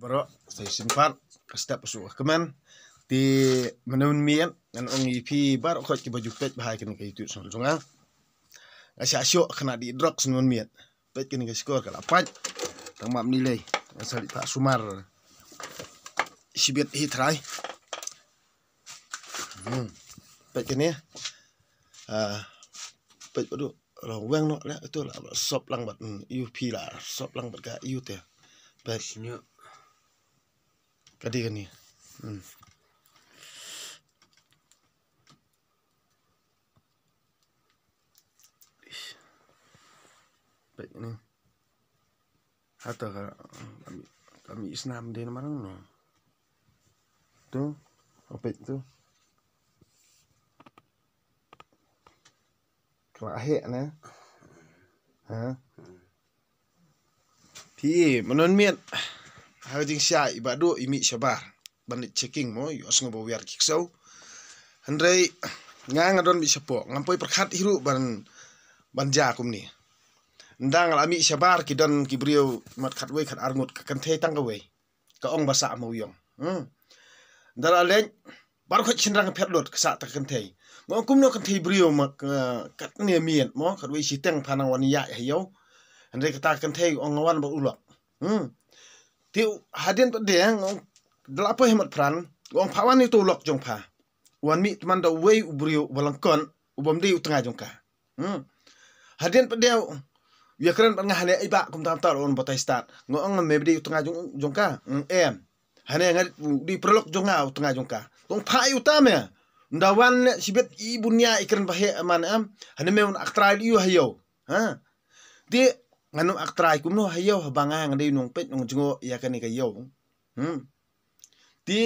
Bro, estoy sin par, hasta pasu kaman. Ti menun mien, nan ong ipi bar ko ki baju pet bahai kan ka itu sun sunga. Asya asyo kena di drug sun mien. Pet kan ka skor kala pat. Tang map nilai, asal tak sumar. Sibet hitrai. Hmm. Pet kan ya. Ah. Pet bodoh. រវាងនោះទៅសពឡើងបាត់ UP ឡាសពឡើងបាត់កា U ទេបែបនេះก็ดีกันนี่อืมไปนี่ฮัตตาก็ก็มีอิสลามเดินมาแล้วเนาะตัวเอาไปตัว quả hệ nữa hả thì mà nó miệng Hauding siya iba do imi shabar. Bani checking mo, yos nga bo wiar kikso. Andrei, nga nga don mi shapo. Ngampoy perkhat hiru ban banja ja kum ni. Ndang ala mi shabar ki don ki brio mat khat wei khat argut ka kante tang ka Ka ong basa amu yong. Hmm. Ndara leng, baru khat chindra nga petlot ka sa tak ka kante. Mo kum no kante brio ma kat ne miyan mo khat wei shi teng panang wani ya e hayo. Andrei kata kante ong ngawan ba ulok. Hmm ti hadin to deng eh, dalapo hemat pran wong pawan itu lok jong pa wan mi tman da wei ubri walangkon ubam dei utanga jong ka hmm hadin pa deu ya kran pan ngahane iba kum tam tar on botai start ngo ang me dei utanga jong jong ka hmm, em hane ngad di prolok jong ngau utanga jong ka tong pa i utame ya. nda wan sibet i bunya ikran bahe man em hane me un aktra liu hayo ha di งั้นอักตรายกุมโนให้ยาบางางได้นงเป็ดนงจงโอยากันในกยาฮึที่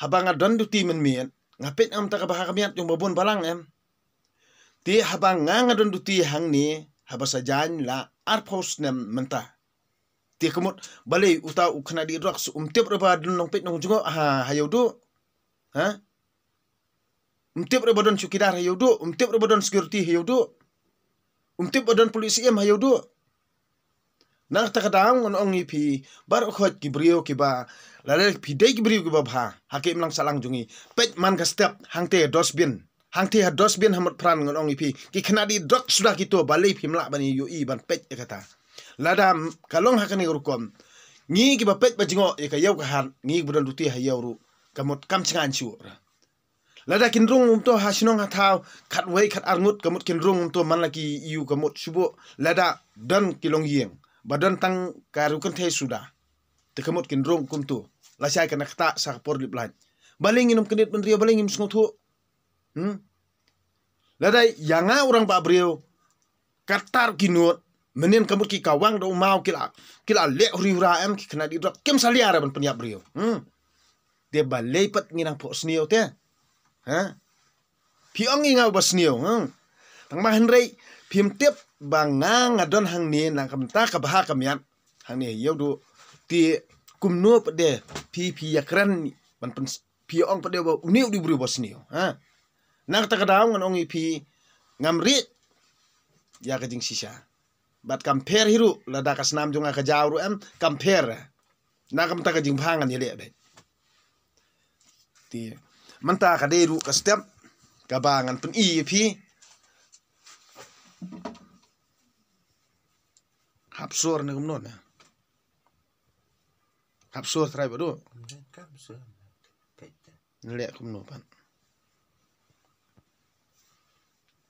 หาบางาดันดูทีมันเมียนงาเป็ดอมตะกบหากมียนจงบบุนบาลังเอ็มที่หาบางงางาดันดูทีหังนี้หาบาสะจานละอาร์พอสเนมมันตาที่ขมุดบาลีอุตาอุขนาดีรักสุมเทียบระบาดนงเป็ดนงจงโอฮะหายดูฮะอุมเทียบระบาดนชุกิดาหายดูอุมเทียบระบาดนสกิรตีหายดูอุมเทียบระบาดนพลิสิเอ็มหายดู Nang tak ada angon ong ni pi bar khot ki brio ki ba pi dei ki brio ha hakim lang salang jungi pet man ka step hang te dos bin hang te ha dos bin hamot pran ngon ong ni pi ki di dot sudah kita balik ba le pi mla ban yu ban pet e kata lada dam kalong hakani rukom ni ki pet bajingo jingo e ka yau ka han ngi ki budan duti ha yau ru kamot kam chingan chu ra la da kinrung um to ha sinong ha thao um man lagi iu yu kamot lada dan kilong yeng badan tang karukan teh sudah. Tekemut kin rong kum tu. La sai kana khata sa por lip lain. Baling inum kenit men rio baling ngut tu. Hmm. Ladai yanga urang ba brio. Katar kinut menin kemut ki kawang do mau kila kila le ri ra am ki kana di drop kem sali ara ban punya brio. Hmm. Dia balai pat nginang pok sniu te. Ha. Piong ngau bas sniu. Hmm. Tang mahen rei piem tiep บางงางอดอนหังนี้นางกำตากับหากำยันหังนี้เยาดูตีกุมนัวประเดี๋ยพี่พี่ยากรันมันเป็นพี่องประเดี๋ยวอุนิวดิบริบสเนียวฮะนางตะกระดาวงันองอีพีงามริดยากระจิงชิชาบัดกำเพรฮิรุระดักสนามจงอากระจาวรุเอ็มกำเพรนางกำตากระจิงพังกันเยเล่เบ็ดตีมันตากระเดรุกระสเต็มกระบางันเป็นอีพี Thank you hapsor ni kumnon ya. Hapsor try bodo. Hapsor. Nelek pan.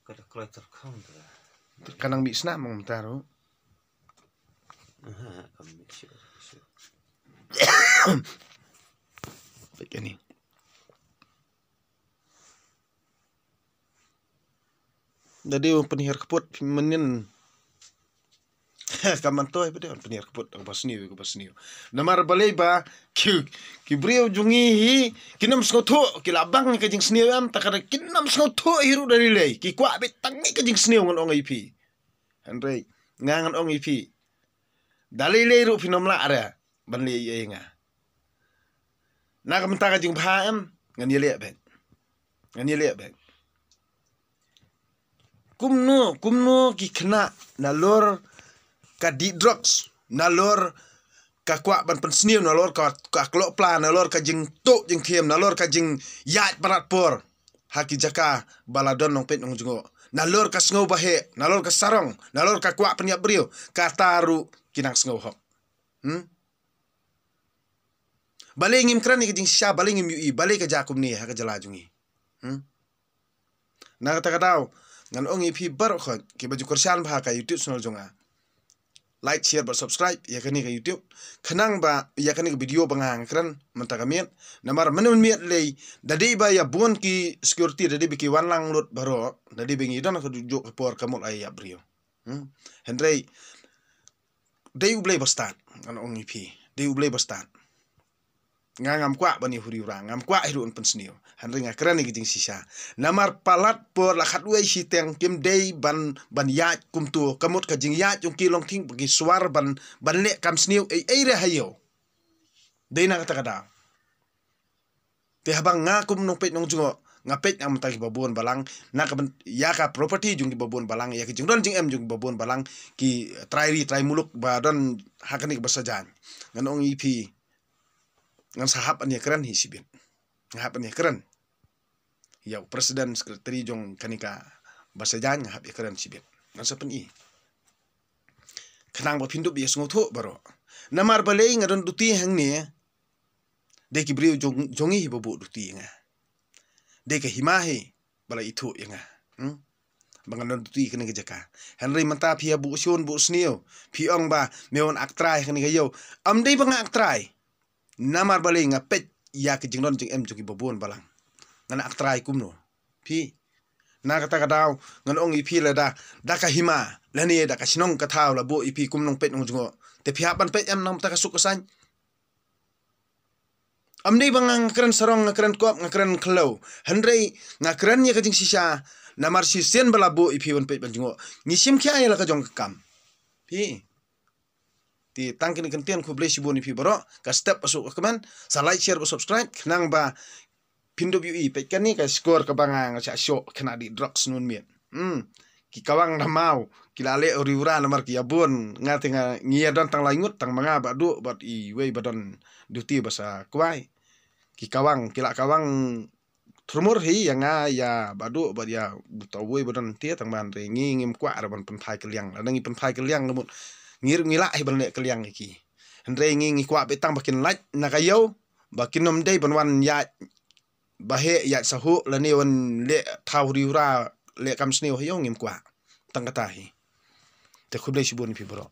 Kada kloi terkam ter. Begini. Jadi penyihir keput menin Kaman to ipa dewan penyiar kebut aku pas niu aku pas niu. Namar balai ba kiu kibrio jungi hi kinam sngoto kilabang ni kajing sniu am takara kinam sngoto hiru dari lei ki kwa bit tang ni kajing sniu ngon ong ipi. Andre ngangan ong ipi. Dalai lei ru finom la area ban lei ye nga. Na kam ta kajing pa am ngan ye lei ben. Ngan ye lei ben. Kumno kumno ki kna na lor ka di drugs na lor ka kwa ban pan sniu na lor ka ka klo pla na lor ka jing to jing thiem na lor ka jing yat barat por haki jaka baladon nong pet nong jingo na lor ka sngau bahe na lor ka sarong na lor ka kwa pan yap brio ka taru kinang sngau hok hmm balai ngim kran ke jing sya balai ngim yui balai ka jakum ni ha ka jala jungi hmm na kata kadau ngan ongi phi bar khot ki baju kursan bha ka youtube sunal jonga like share ba subscribe ya kani ka youtube khanang ba ya ka video banga kran manta ka mien namar manu mien miet le dadi ba ya bon ki security dadi biki wan lang lut baro dadi bing idan ka jo ka por ka mul ai ya brio hmm hendrei dei u blei bastan an ongi pi dei u blei bastan ngangam kwa bani huri ura ngam kwa hiru un pensniu han ringa kerani gijing sisa namar palat por la khatwe si teng kim dei ban ban ya kum tu kamut ka jing ya jung kilong ting bagi suar ban ban le kam sniu e e re hayo dei na kata kata te habang nga kum nong pet nong jungo nga pet nang babuan balang na ka ya ka property jung ki babuan balang ya ki jung don jing em jung babuan balang ki try trairi try muluk ba don hakani ka basajan ngan ong ipi e ngan sahab an yakran hisibin ngahab an yakran ya presiden sekretari jong kanika bahasa jan ngahab yakran sibin ngan sapen i kanang bapindu biya sungutu baro namar balai ngadon duti hang ni eh. deki brio jong jongi hibabu duti nga deka himahi bala itu nga hmm? bangalon tu ikene ke jaka henry mata pia bu sion bu snio pi ong ba meon aktrai kene ke yo amdei bang aktrai namar balay nga pet ya ke jingdon jing em jogi babun balang ngana aktrai kum no pi na kata kata ngan ong ipi la da da ka hima la ni e da ka sinong ka thaw la bo ipi kum nong pet nong jingo te pi haban pet em nam ta ka sukasan am nei bang ang kran sarong ang kran kop ang kran klo hanrei nga kran ya ka jing sisha namar si sen bala bo ipi won pet ban jingo ngisim kya ya la ka jong kam pi di tangki ni kentian ku boleh sibuk ni pi barok ka step masuk ke kemen sa like share bo subscribe kenang ba pin w e pe kan ni ka skor ke bangang sa syo kena di drugs nun mien hmm ki kawang na mau ki lale ori ura na mar ki abun ya nga tinga ngia dan tang langut tang manga ba du bat i we badan duty basa kuai ki kawang ki la kawang Trumur hi yang a ya badu bad ya, ya butawui badan tia tang man ringi ngim kwa arban pentai keliang. Lanang i pentai keliang lemut ngir ngila hi ban le kliang ki andre ngi ngi kwa betang bakin light na ka yau bakin nom dei ban wan ya ba ya sa la ni wan le thau ri ura le kam sni ho yong ngim kwa tang ta hi te khu le shi pi bro